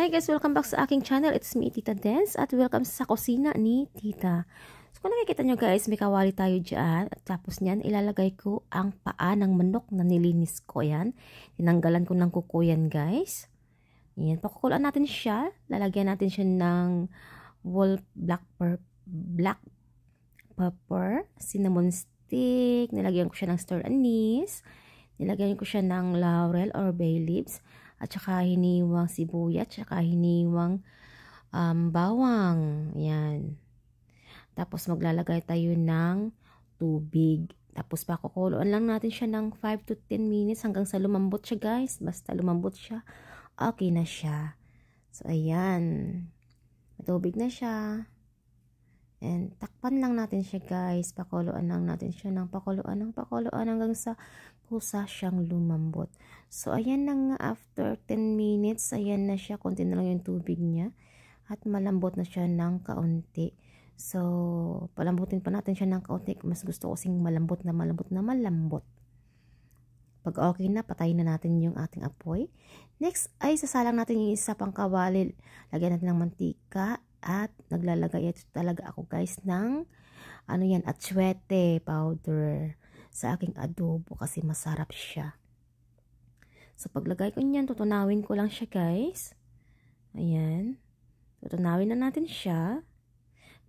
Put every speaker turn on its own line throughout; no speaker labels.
Hi guys, welcome back sa aking channel. It's me, Tita Dance, at welcome sa kusina ni Tita. So kung nakikita nyo guys, may kawali tayo dyan. At tapos nyan, ilalagay ko ang paa ng manok na nilinis ko. Yan. Tinanggalan ko ng kuko yan guys. Yan, pakukulaan natin siya. Lalagyan natin siya ng wall black, pur black pepper, cinnamon stick. Nilagyan ko siya ng star anise. Nilagyan ko siya ng laurel or bay leaves at saka hiniwang sibuya at saka hiniwang um, bawang. Yan. Tapos maglalagay tayo ng tubig. Tapos pakukuluan lang natin siya ng 5 to 10 minutes hanggang sa lumambot siya guys. Basta lumambot siya, okay na siya. So ayan. Tubig na siya. And takpan lang natin siya guys, pakuluan lang natin siya ng pakuluan ng pakuluan hanggang sa kusa siyang lumambot. So ayan na nga after 10 minutes, ayan na siya, konti na lang yung tubig niya at malambot na siya ng kaunti. So palambutin pa natin siya ng kaunti, mas gusto ko sing malambot na malambot na malambot. Pag okay na, patayin na natin yung ating apoy. Next ay sasalang natin yung isa pang kawali. Lagyan natin ng mantika at naglalagay ito talaga ako guys ng ano yan, atsuete powder sa aking adobo kasi masarap siya. So paglagay ko niyan, tutunawin ko lang siya guys. Ayan. Tutunawin na natin siya.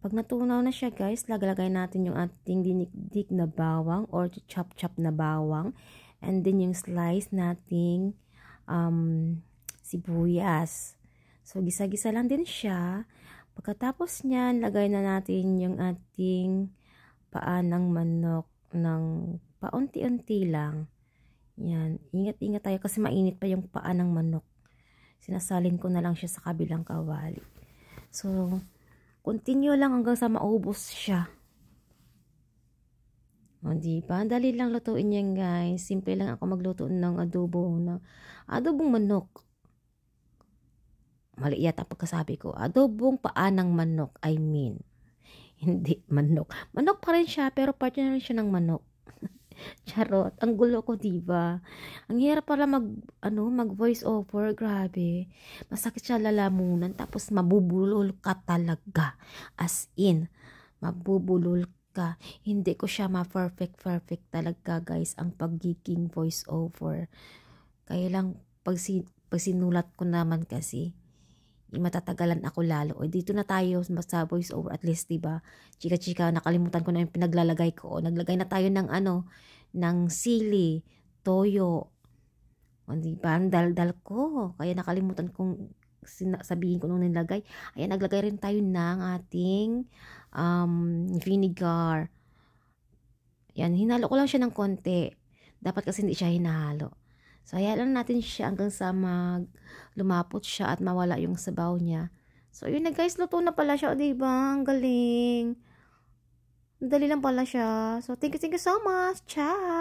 Pag natunaw na siya guys, lagalagay natin yung ating dinikdik na bawang or chop-chop na bawang. And then yung slice nating um, sibuyas. So gisa-gisa lang din siya Pagkatapos niyan, lagay na natin yung ating paa ng manok ng paunti-unti lang. Yan. Ingat-ingat tayo kasi mainit pa yung paa ng manok. Sinasalin ko na lang siya sa kabilang kawali. So, continue lang hanggang sa maubos siya. O, diba? Dali lang lutuin yan, guys. Simple lang ako magluto ng adobo. Ng adobong manok. Mali yata pagkasabi ko. Adobong paanang manok, I mean. Hindi, manok. Manok pa rin siya, pero part na rin siya ng manok. Charot. Ang gulo ko, diba? Ang hirap pala mag, ano, mag voice over. Grabe. Masakit siya lalamunan. Tapos mabubulol ka talaga. As in, mabubulol ka. Hindi ko siya ma-perfect, perfect talaga, guys. Ang pagiging voice over. Kaya lang, pag, si, pag sinulat ko naman kasi, matatagalan ako lalo. O eh, dito na tayo sa voice over at least, 'di ba? Chika-chika, nakalimutan ko na yung pinaglalagay ko. O, naglagay na tayo ng ano, ng sili, toyo. O, di ba? Ang daldal ko. Kaya nakalimutan kong sabihin ko nung nilagay. Ayan, naglagay rin tayo ng ating um, vinegar. Yan, hinalo ko lang siya ng konti. Dapat kasi hindi siya hinahalo. So, hayaan lang natin siya hanggang sa mag lumapot siya at mawala yung sabaw niya. So, yun na guys, luto na pala siya. O, diba? Ang galing. Dali lang pala siya. So, thank you, thank you so much. Ciao!